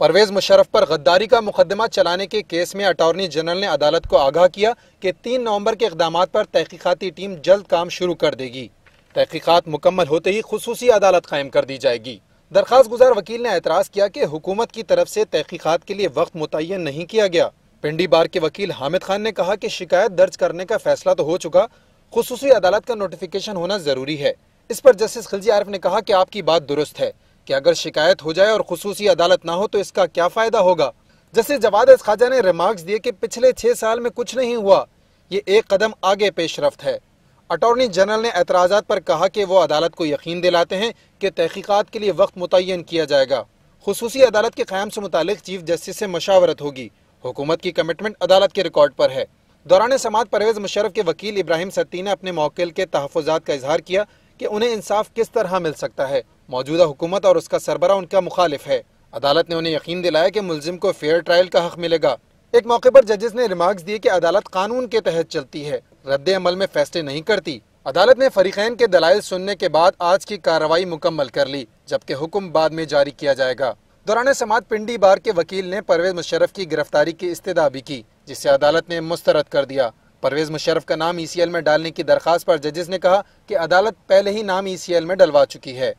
परवेज मुशरफ पर गद्दारी का मुकदमा चलाने के केस में अटॉर्नी जनरल ने अदालत को आगाह किया कि तीन नवंबर के इकदाम पर तहकीकती टीम जल्द काम शुरू कर देगी तहकीकत मुकम्मल होते ही खसूसी अदालत कायम कर दी जाएगी दरख्वास्त गुजार वकील ने एतराज़ किया कि हुकूमत की तरफ से तहकीकत के लिए वक्त मुतन नहीं किया गया पिंडी बार के वकील हामिद खान ने कहा कि शिकायत दर्ज करने का फैसला तो हो चुका खसूसी अदालत का नोटिफिकेशन होना ज़रूरी है इस पर जस्टिस खिलजी आरफ ने कहा कि आपकी बात दुरुस्त है कि अगर शिकायत हो जाए और खसूसी अदालत ना हो तो इसका क्या फ़ायदा होगा जैसे जवाद खाजा ने रिमार्क्स दिए कि पिछले छह साल में कुछ नहीं हुआ ये एक कदम आगे पेशरफ है अटॉर्नी जनरल ने एतराज़ा पर कहा कि वो अदालत को यकीन दिलाते हैं कि तहकीकत के लिए वक्त मुतन किया जाएगा खसूसी अदालत के क़्याम से मुतल चीफ जस्टिस से मशावरत होगी हुकूमत की कमिटमेंट अदालत के रिकॉर्ड पर है दौरान समात परवेज मुशरफ के वकील इब्राहिम सत्ती ने अपने मौके के तहफात का इजहार किया कि उन्हें इंसाफ किस तरह मिल सकता है मौजूदा हुकूमत और उसका सरबरा उनका मुखालिफ है अदालत ने उन्हें यकीन दिलाया कि मुलजिम को फेयर ट्रायल का हक मिलेगा एक मौके पर जजेस ने रिमार्क दिए कि अदालत कानून के तहत चलती है रद्द अमल में फैसले नहीं करती अदालत ने फरीकैन के दलाइल सुनने के बाद आज की कार्रवाई मुकम्मल कर ली जबकि हुक्म बाद में जारी किया जाएगा दौरान समात पिंडी बार के वकील ने परवेज मुशरफ की गिरफ्तारी की इस्तः भी की जिसे अदालत ने मुस्तरद कर दिया परवेज मुशरफ का नाम ई e में डालने की दरख्वास्त पर जजेस ने कहा कि अदालत पहले ही नाम ई e में डलवा चुकी है